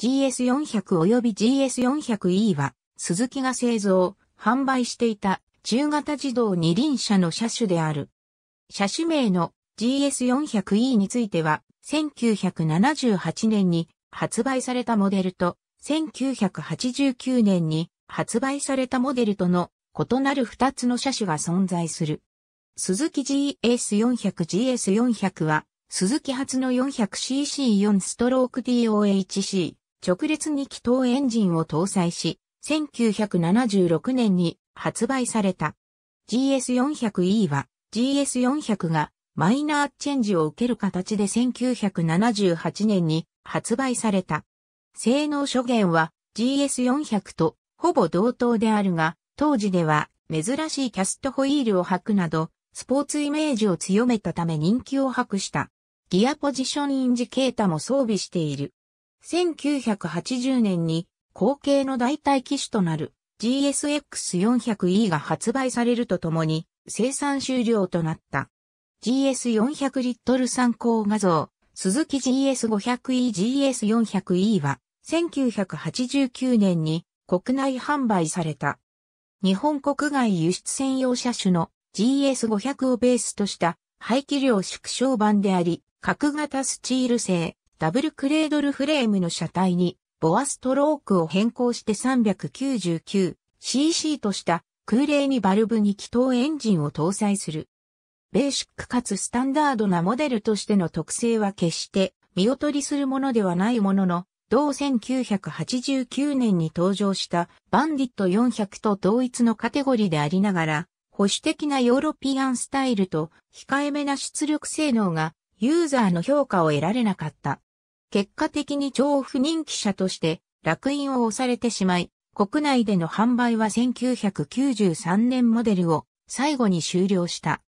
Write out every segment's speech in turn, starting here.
GS400 及び GS400E は、鈴木が製造、販売していた中型自動二輪車の車種である。車種名の GS400E については、1978年に発売されたモデルと、1989年に発売されたモデルとの異なる2つの車種が存在する。鈴木 GS400GS400 は、鈴木初の 400cc4 ストローク DOHC 直列2気筒エンジンを搭載し、1976年に発売された。GS400E は GS400 がマイナーチェンジを受ける形で1978年に発売された。性能諸元は GS400 とほぼ同等であるが、当時では珍しいキャストホイールを履くなど、スポーツイメージを強めたため人気を博した。ギアポジションインジケータも装備している。1980年に後継の代替機種となる GSX400E が発売されるとともに生産終了となった。GS400 リットル参考画像、鈴木 GS500E GS400E は1989年に国内販売された。日本国外輸出専用車種の GS500 をベースとした排気量縮小版であり、角型スチール製、ダブルクレードルフレームの車体に、ボアストロークを変更して 399cc とした空冷にバルブに気筒エンジンを搭載する。ベーシックかつスタンダードなモデルとしての特性は決して見劣りするものではないものの、同1989年に登場したバンディット400と同一のカテゴリーでありながら、保守的なヨーロピアンスタイルと控えめな出力性能がユーザーの評価を得られなかった。結果的に超不人気車として落印を押されてしまい、国内での販売は1993年モデルを最後に終了した。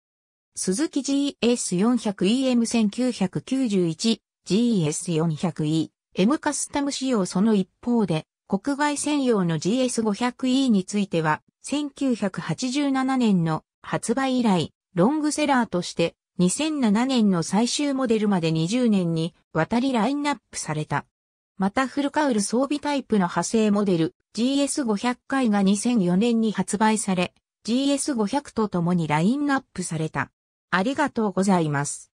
鈴木 GS400EM1991、GS400E、M カスタム仕様その一方で、国外専用の GS500E については、1987年の発売以来、ロングセラーとして2007年の最終モデルまで20年に渡りラインナップされた。またフルカウル装備タイプの派生モデル GS500 回が2004年に発売され、GS500 と共にラインナップされた。ありがとうございます。